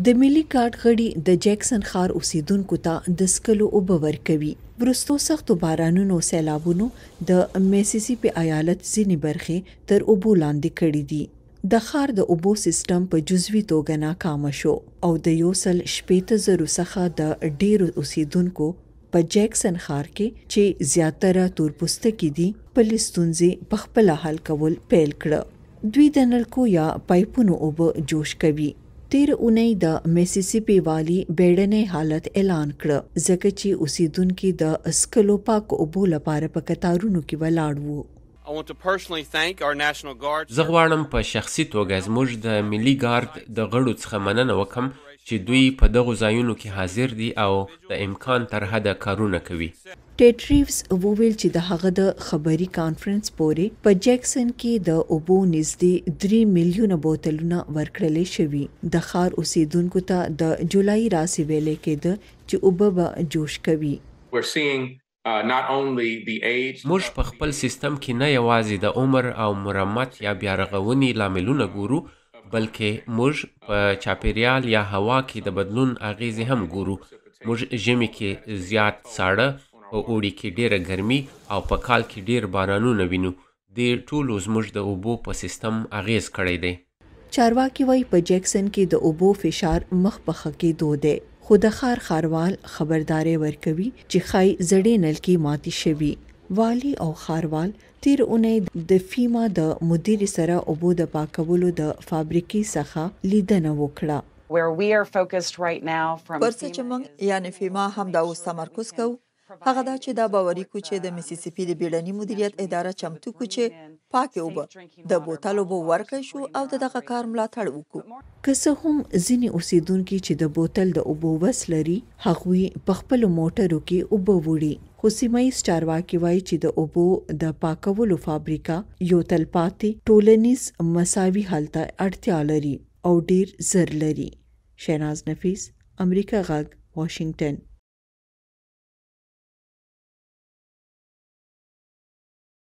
د ملي ګارډ غړي د جیکسن خار اوسیدونکو ته د سکلو او باور کوي ورستو سختو بارانونو سیلابونو د میسیسی په ایالت ځینی برخه تر اوبو لاندې کړې دي د خار د اوبو سیستم په جزوی توګه ناکام شو او د یوسل شپېته زرو څخه د ډیرو اوسیدونکو په جیکسن خار کې چې زیاتره تورپوستکي دي په لستونځي په خپل حل کول پیل کړ دوی د نلکو یا پایپونو اوبه جوش کوي تیر اونۍ د میسیسیپی والی بیړنې حالت اعلان کړ ځکه چې اوسیدونکو د اسکلو پاک اوبو لپاره په قطارونو کې ولاړ وو زه غواړم په شخصي توګه زموږ د ملي ګارد د غړو څخه مننه وکم چې دوی په دغو ځایونو کې حاضر دي او د امکان تر حده کارونه کوي ټیټریوز وویل چې د هغه د خبري کانفرنس پورې په جیکسن کې د اوبو نږدې 3 میلیونه بوتلونه ورکړل شوې د خار اوسیدونکو ته د جولای راسي ویلې کې د چې اوبه به جوش کوي uh, موږ په خپل سیستم کې نه یوازې د عمر او مرمت یا بیا رغونې لاملونه ګورو بلکې موږ په چاپیریال یا هوا کې د بدلون اغیزې هم ګورو موږ ژمي کې زیات ساړه په اوړي کې ډیره ګرمي او په کال کې ډیر بارانونه وینو د ټولو زموږ د اوبو په سیستم اغیز کړی دی چارواکي وای په جیکسن کې د اوبو فشار مخ په خکې دوه دی خو د خار خاروال خبرداري ورکوي چې خای زړې نلکې ماتي شوي والی او خاروال تیر اونۍ د فیما د مدیر سره اوبو د پاکولو د فابریکې څخه لیدنه وکړه where we are focused right now from ورڅ چې موږ یعنی فیما هم دا اوس تمرکز کوو هغه دا چې دا باوري کوچې د میسیسیپی د بیړني مدیریت اداره چمتو کوچې پاکه وب د بوتل وب ورکه شو او د دغه کار ملاتړ وکړو که څه هم ځینی اوسیدونکو چې د بوتل د اوبو وس لري هغوی په خپل موټرو کې اوبه وړي خو سیمای چارواکي وایي چې د اوبو د پاکولو فابریکا یو تلپاتې ټولنیز مساوي حالت اړتیا لري او ډیر زر لري شیناز نفیس امریکا غاګ واشنگټن